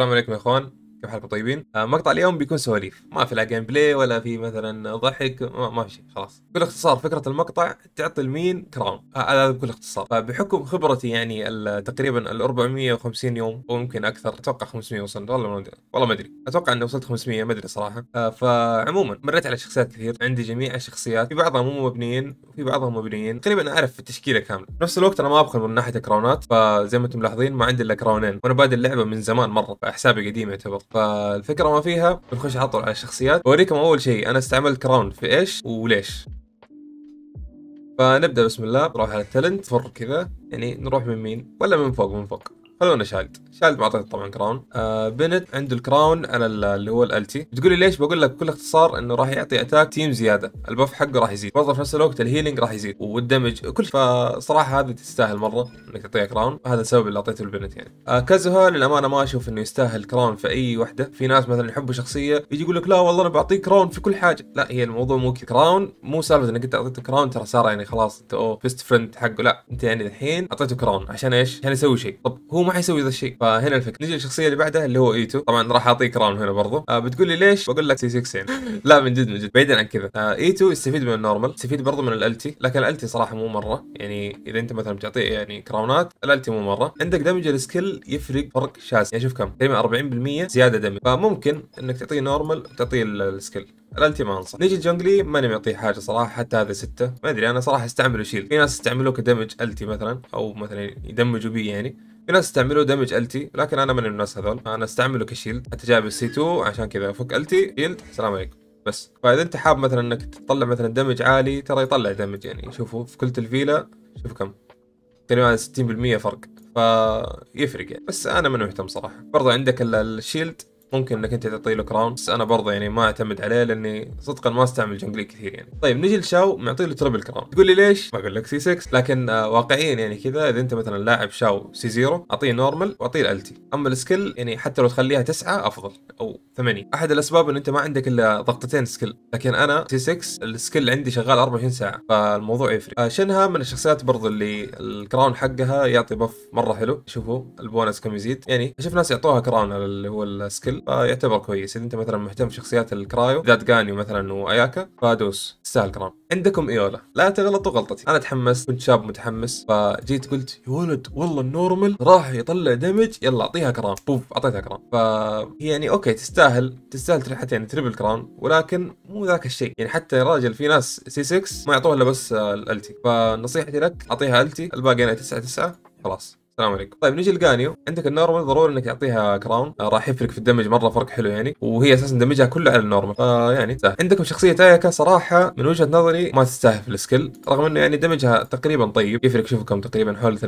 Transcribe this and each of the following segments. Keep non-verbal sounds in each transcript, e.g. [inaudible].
שלום עליכם מכון. كيف حالكم طيبين؟ آه، مقطع اليوم بيكون سواليف، ما في لا جيم بلاي ولا في مثلا ضحك ما, في شيء خلاص. بكل اختصار فكره المقطع تعطي المين كراون، آه، هذا بكل اختصار. فبحكم آه، خبرتي يعني تقريبا ال 450 يوم او يمكن اكثر، اتوقع 500 وصلت والله ما ادري، والله ما ادري، اتوقع اني وصلت 500 ما ادري صراحه. فعموما مريت على شخصيات كثير، عندي جميع الشخصيات، في بعضها مو مبنيين وفي بعضها مبنيين، تقريبا اعرف التشكيله كامله. نفس الوقت انا ما ابخل من ناحيه الكراونات، فزي ما انتم ملاحظين ما عندي الا كراونين، وانا بادئ اللعبه من زمان مره، فحسابي قديم يعتبر. فالفكره ما فيها بنخش على طول على الشخصيات بوريكم اول شيء انا استعملت كراون في ايش وليش فنبدا بسم الله نروح على التالنت فر كذا يعني نروح من مين ولا من فوق من فوق خلونا شالد شالد ما اعطيته طبعا كراون آه بنت عنده الكراون على اللي هو الالتي بتقولي لي ليش بقول لك بكل اختصار انه راح يعطي اتاك تيم زياده البف حقه راح يزيد برضه في نفس الوقت الهيلينج راح يزيد والدمج كل فصراحه هذه تستاهل مره انك تعطيها كراون هذا السبب اللي اعطيته البنت يعني آه كازوها للامانه ما اشوف انه يستاهل كراون في اي وحده في ناس مثلا يحبوا شخصيه يجي يقول لك لا والله انا بعطيك كراون في كل حاجه لا هي الموضوع مو كذا كراون مو سالفه انك انت اعطيته كراون ترى صار يعني خلاص انت اوه بيست فريند حقه لا انت يعني الحين اعطيته كراون عشان ايش؟ عشان يسوي شيء طب هو ما حيسوي ذا الشيء فهنا الفكره نجي للشخصيه اللي بعدها اللي هو ايتو طبعا راح اعطيك رام هنا برضو آه بتقول لي ليش بقول لك سي 6 يعني [laughs] لا من جد من جد بعيدا عن كذا آه ايتو يستفيد من النورمال يستفيد برضو من الالتي لكن الالتي صراحه مو مره يعني اذا انت مثلا بتعطيه يعني كراونات الالتي مو مره عندك دمج السكيل يفرق فرق شاسع يعني شوف كم تقريبا 40% زياده دمج فممكن انك تعطيه نورمال وتعطيه السكيل الالتي ما انصح نيجي جونجلي ماني معطيه حاجه صراحه حتى هذا ستة ما ادري انا صراحه استعمله شيل في يعني ناس يستعملوه كدمج التي مثلا او مثلا يدمجوا بي يعني في ناس استعملوا دمج التي لكن انا من الناس هذول انا استعمله كشيلد حتى جايب السي 2 عشان كذا فك التي شيلد السلام عليكم بس فاذا انت حاب مثلا انك تطلع مثلا دمج عالي ترى يطلع دمج يعني شوفوا في كل الفيلا شوف كم تقريبا 60% فرق فيفرق يعني بس انا ما مهتم صراحه برضه عندك الشيلد ممكن انك انت تعطي له كراون بس انا برضه يعني ما اعتمد عليه لاني صدقا ما استعمل جنجلي كثير يعني طيب نجي لشاو معطي له تربل كراون تقول لي ليش ما اقول لك سي 6 لكن آه واقعيا يعني كذا اذا انت مثلا لاعب شاو سي 0 اعطيه نورمال واعطيه الالتي اما السكيل يعني حتى لو تخليها 9 افضل او 8 احد الاسباب ان انت ما عندك الا ضغطتين سكيل لكن انا سي 6 السكيل عندي شغال 24 ساعه فالموضوع يفرق آه شنها من الشخصيات برضه اللي الكراون حقها يعطي بف مره حلو شوفوا البونس كم يزيد يعني اشوف ناس يعطوها كراون اللي هو السكيل الجيم آه، فيعتبر كويس اذا انت مثلا مهتم بشخصيات الكرايو ذات جانيو مثلا واياكا فادوس تستاهل كرام عندكم ايولا لا تغلطوا غلطتي انا تحمست كنت شاب متحمس فجيت قلت يا ولد والله النورمال راح يطلع دمج يلا اعطيها كرام بوف اعطيتها كرام ف يعني اوكي تستاهل تستاهل حتى يعني تريبل كرام ولكن مو ذاك الشيء يعني حتى يا راجل في ناس سي 6 ما يعطوها الا بس الالتي فنصيحتي لك اعطيها التي الباقي انا 9 9 خلاص السلام عليكم طيب نجي لجانيو عندك النورمال ضروري انك تعطيها كراون آه، راح يفرق في الدمج مره فرق حلو يعني وهي اساسا دمجها كله على النورمال فيعني آه، سهل عندكم شخصيه تايكا صراحه من وجهه نظري ما تستاهل في السكيل رغم انه يعني دمجها تقريبا طيب يفرق شوفكم تقريبا حول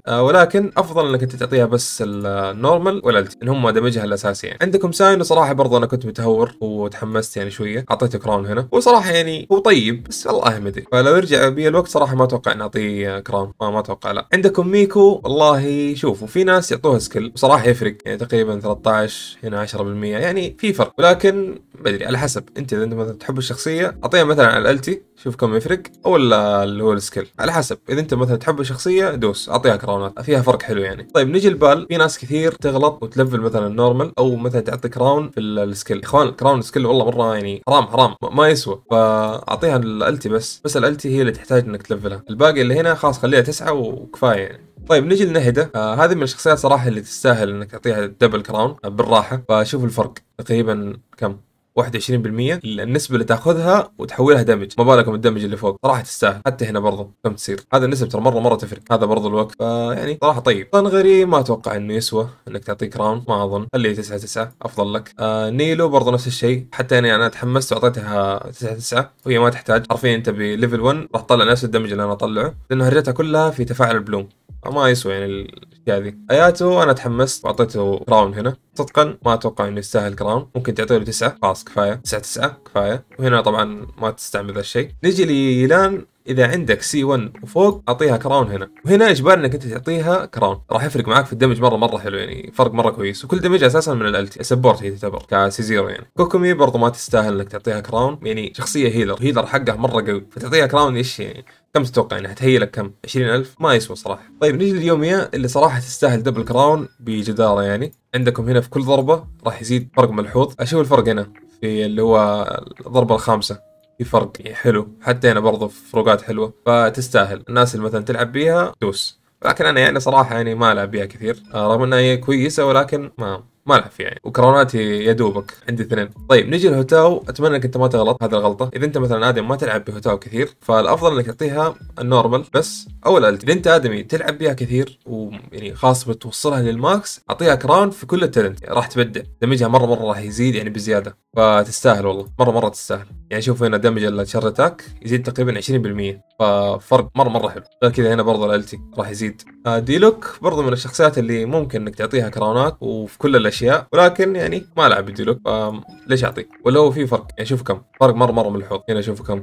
30% آه ولكن افضل انك انت تعطيها بس النورمال والالتي ان هم دمجها الاساسي يعني عندكم ساينو صراحه برضه انا كنت متهور وتحمست يعني شويه اعطيته كراون هنا وصراحه يعني هو طيب بس والله ما ادري فلو يرجع بي الوقت صراحه ما اتوقع نعطيه كراون ما, آه، ما اتوقع لا عندكم ميكو والله والله شوفوا في ناس يعطوها سكيل وصراحه يفرق يعني تقريبا 13 هنا 10% يعني في فرق ولكن بدري على حسب انت اذا انت مثلا تحب الشخصيه اعطيها مثلا على الالتي شوف كم يفرق او اللي هو السكيل على حسب اذا انت مثلا تحب الشخصيه دوس اعطيها كراونات فيها فرق حلو يعني طيب نجي البال في ناس كثير تغلط وتلفل مثلا نورمال او مثلا تعطي كراون في السكيل اخوان الكراون سكيل والله مره يعني حرام حرام ما يسوى فاعطيها الالتي بس بس الالتي هي اللي تحتاج انك تلفلها الباقي اللي هنا خلاص خليها تسعة وكفايه يعني طيب نجي لنهدة آه هذه من الشخصيات صراحه اللي تستاهل انك تعطيها دبل كراون آه، بالراحه فشوف الفرق تقريبا كم 21% النسبة اللي تاخذها وتحولها دمج، ما بالكم الدمج اللي فوق، صراحة تستاهل، حتى هنا برضه كم تصير، هذا النسب ترى مرة مرة تفرق، هذا برضه الوقت، فيعني صراحة طيب، طنغري ما اتوقع انه يسوى انك تعطيه كراون، ما اظن، خليه 9 9 افضل لك، آه نيلو برضه نفس الشيء، حتى انا يعني انا تحمست واعطيتها 9 9 وهي ما تحتاج، حرفيا انت بليفل 1 راح تطلع نفس الدمج اللي انا اطلعه، لانه هرجتها كلها في تفاعل البلوم، ما يسوى يعني الاشياء ذي اياتو انا تحمست واعطيته كراون هنا صدقا ما اتوقع انه يستاهل كراون ممكن تعطيه له تسعه خلاص كفايه تسعه تسعه كفايه وهنا طبعا ما تستعمل ذا الشيء نجي ليلان اذا عندك سي 1 وفوق اعطيها كراون هنا وهنا اجباري انك انت تعطيها كراون راح يفرق معاك في الدمج مره مره حلو يعني فرق مره كويس وكل دمج اساسا من الالتي سبورت هي تعتبر كسي زيرو يعني كوكومي برضو ما تستاهل انك تعطيها كراون يعني شخصيه هيلر هيلر حقه مره قوي فتعطيها كراون ايش يعني كم تتوقع يعني حتهيلك كم 20000 ما يسوى صراحه طيب نجي لليوميه اللي صراحه تستاهل دبل كراون بجداره يعني عندكم هنا في كل ضربه راح يزيد فرق ملحوظ اشوف الفرق هنا في اللي هو الضربه الخامسه في فرق حلو حتى هنا يعني برضه فروقات حلوه فتستاهل الناس اللي مثلا تلعب بيها دوس لكن انا يعني صراحه يعني ما العب بيها كثير آه، رغم انها هي كويسه ولكن ما ما العب يعني وكروناتي يا دوبك عندي اثنين طيب نجي لهوتاو اتمنى انك انت ما تغلط هذه الغلطه اذا انت مثلا ادم ما تلعب بهوتاو كثير فالافضل انك تعطيها النورمال بس او الالت اذا انت ادمي تلعب بها كثير ويعني خاص بتوصلها للماكس اعطيها كراون في كل التالنت يعني راح تبدع دمجها مره مره راح يزيد يعني بزياده فتستاهل والله مره مره تستاهل يعني شوف هنا دمج الشر اتاك يزيد تقريبا 20% ففرق مره مره حلو غير كذا هنا برضه الالتي راح يزيد ديلوك آه، برضه من الشخصيات اللي ممكن انك تعطيها كراونات وفي كل الاشياء ولكن يعني ما لعب لوك آه، ليش اعطيه ولا هو في فرق يعني شوف كم فرق مره مره ملحوظ هنا شوف كم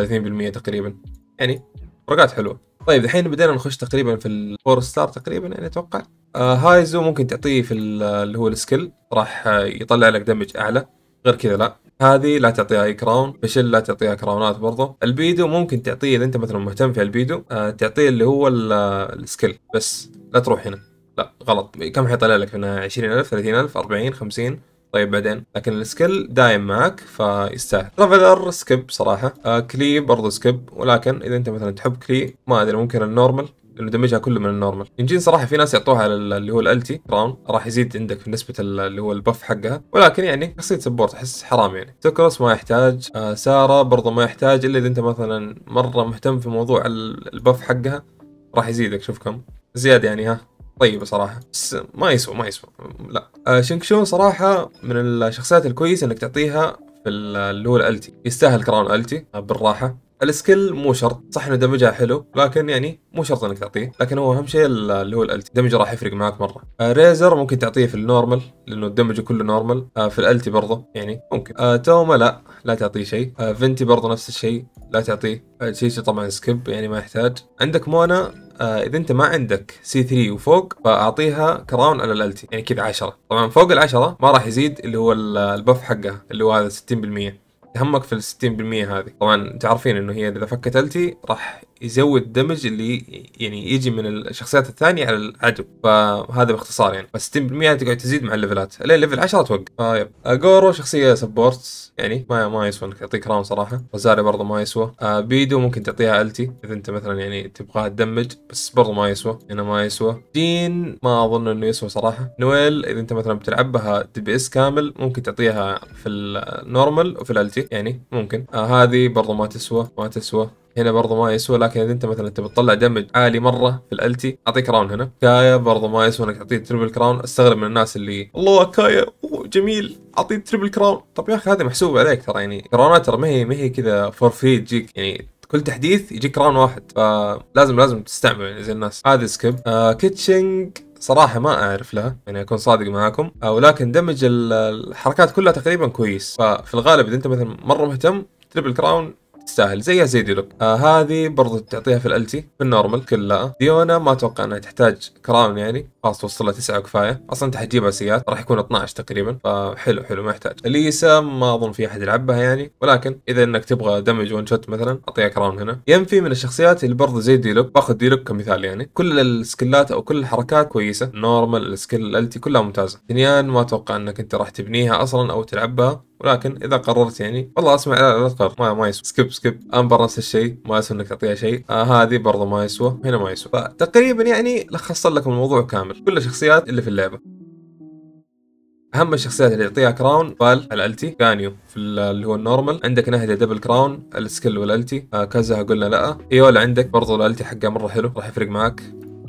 30% تقريبا يعني فرقات حلوه طيب الحين بدينا نخش تقريبا في الفور ستار تقريبا يعني اتوقع آه هايزو ممكن تعطيه في اللي هو السكيل راح يطلع لك دمج اعلى غير كذا لا هذه لا تعطيها اي كراون بشل لا تعطيها كراونات برضه البيدو ممكن تعطيه اذا انت مثلا مهتم في البيدو آه، تعطيه اللي هو السكيل آه، بس لا تروح هنا لا غلط كم حيطلع لك هنا 20000 30000 40 50 طيب بعدين لكن السكيل دايم معك فيستاهل ترافلر سكيب صراحه آه كلي برضه سكيب ولكن اذا انت مثلا تحب كلي ما ادري ممكن النورمال انه دمجها كله من النورمال ينجين صراحه في ناس يعطوها اللي هو الالتي براون راح يزيد عندك في نسبه اللي هو البف حقها ولكن يعني شخصيه سبورت احس حرام يعني سكروس ما يحتاج آه ساره برضه ما يحتاج الا اذا انت مثلا مره مهتم في موضوع البف حقها راح يزيدك شوف كم زياده يعني ها طيبة صراحة بس ما يسوى ما يسوى لا آه شنكشون صراحة من الشخصيات الكويسة انك تعطيها في اللي هو الالتي يستاهل كراون التي آه، بالراحة السكيل مو شرط صح انه دمجها حلو لكن يعني مو شرط انك تعطيه لكن هو اهم شيء اللي هو الالتي دمج راح يفرق معك مره ريزر آه، ممكن تعطيه في النورمال لانه دمجه كله نورمال آه، في الالتي برضه يعني ممكن توما آه، لا لا تعطيه شيء فنتي برضه نفس الشيء لا تعطيه شيء طبعا سكيب يعني ما يحتاج عندك مونا اذا انت ما عندك سي 3 وفوق فاعطيها كراون على الالتي يعني كذا 10 طبعا فوق ال 10 ما راح يزيد اللي هو البف حقها اللي هو هذا 60% همك في ال 60% هذه طبعا تعرفين انه هي اذا فكت التي راح يزود دمج اللي يعني يجي من الشخصيات الثانيه على العدو فهذا باختصار يعني بس 60% تقعد تزيد مع الليفلات لين ليفل 10 توقف فيب آه، اجورو آه، شخصيه سبورت يعني ما ما يسوى انك تعطيه كرام صراحه وزاري برضه ما يسوى آه، بيدو ممكن تعطيها التي اذا انت مثلا يعني تبغاها تدمج بس برضه ما يسوى هنا يعني ما يسوى دين ما اظن انه يسوى صراحه نويل اذا انت مثلا بتلعبها دي بي اس كامل ممكن تعطيها في النورمال وفي الالتي يعني ممكن آه هذه برضه ما تسوى ما تسوى هنا برضه ما يسوى لكن اذا انت مثلا تبي تطلع دمج عالي مره في الالتي اعطيه كراون هنا كايا برضه ما يسوى انك تعطيه تربل كراون استغرب من الناس اللي الله كايا اوه جميل اعطيه تربل كراون طب يا اخي هذا محسوب عليك ترى يعني كراونات ترى ما هي ما هي كذا فور فري تجيك يعني كل تحديث يجيك كراون واحد فلازم لازم تستعمل يعني زي الناس هذا سكيب آه كيتشنج صراحة ما أعرف لها يعني أكون صادق معاكم آه، ولكن دمج الحركات كلها تقريبا كويس ففي الغالب إذا أنت مثلا مرة مهتم تريبل كراون تستاهل زيها زي ديلوك آه هذه برضو تعطيها في الالتي في النورمال كلها ديونا ما اتوقع انها تحتاج كراون يعني خلاص توصل له 9 وكفايه اصلا انت حتجيب اسيات راح يكون 12 تقريبا فحلو حلو ما يحتاج اليسا ما اظن في احد يلعبها يعني ولكن اذا انك تبغى دمج ون شوت مثلا اعطيك كراون هنا ينفي من الشخصيات اللي برضه زي ديلوك باخذ ديلوك كمثال يعني كل السكلات او كل الحركات كويسه نورمال السكيل التي كلها ممتازه ثنيان ما اتوقع انك انت راح تبنيها اصلا او تلعبها ولكن اذا قررت يعني والله اسمع لا لا تقرر ما, ما يسوى سكيب سكيب امبر نفس الشيء ما يسوى انك تعطيها شيء آه هذه برضه ما يسوى هنا ما يسوى فتقريبا يعني لخصت لكم الموضوع كامل كل الشخصيات اللي في اللعبه اهم الشخصيات اللي يعطيها كراون فال الالتي كانيو في اللي هو النورمال عندك نهدي دبل كراون السكيل والالتي آه كازا قلنا لا ايولا عندك برضو الالتي حقه مره حلو راح يفرق معك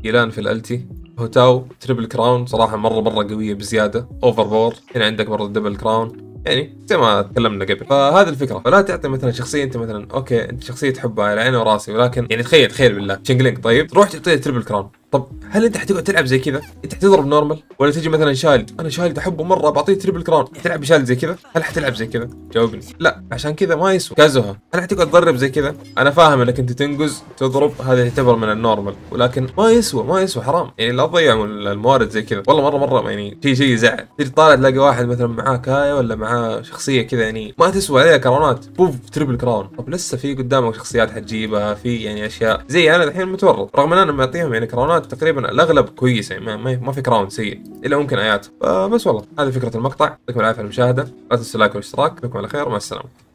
ايلان في الالتي هوتاو تريبل كراون صراحه مره مره قويه بزياده اوفر بور هنا عندك برضو دبل كراون يعني زي ما تكلمنا قبل فهذه الفكره فلا تعطي مثلا شخصيه انت مثلا اوكي انت شخصيه تحبها على يعني عيني وراسي ولكن يعني تخيل تخيل بالله شنجلينج طيب تروح تعطيه تربل كراون طب هل انت حتقعد تلعب زي كذا؟ انت حتضرب نورمال ولا تجي مثلا شايلد، انا شايلد احبه مره بعطيه تريبل كراون، حتلعب شايلد زي كذا؟ هل حتلعب زي كذا؟ جاوبني، لا عشان كذا ما يسوى، كازوها، هل حتقعد تضرب زي كذا؟ انا فاهم انك انت تنقز تضرب هذا يعتبر من النورمال، ولكن ما يسوى ما يسوى حرام، يعني لا تضيعوا الموارد زي كذا، والله مره مره يعني شيء شيء يزعل، تجي طالع تلاقي واحد مثلا معاه كايا ولا معاه شخصيه كذا يعني ما تسوى عليها كراونات، بوف تريبل كراون، طب لسه في قدامك شخصيات حتجيبها، في يعني اشياء زي انا الحين متورط، رغم ان انا معطيهم يعني كراونات هناك تقريبا الاغلب كويسه يعني ما, في كراون سيء الا ممكن ايات آه، بس والله هذه فكره المقطع يعطيكم العافيه على المشاهده لا تنسوا اللايك والاشتراك اشوفكم على خير ومع السلامه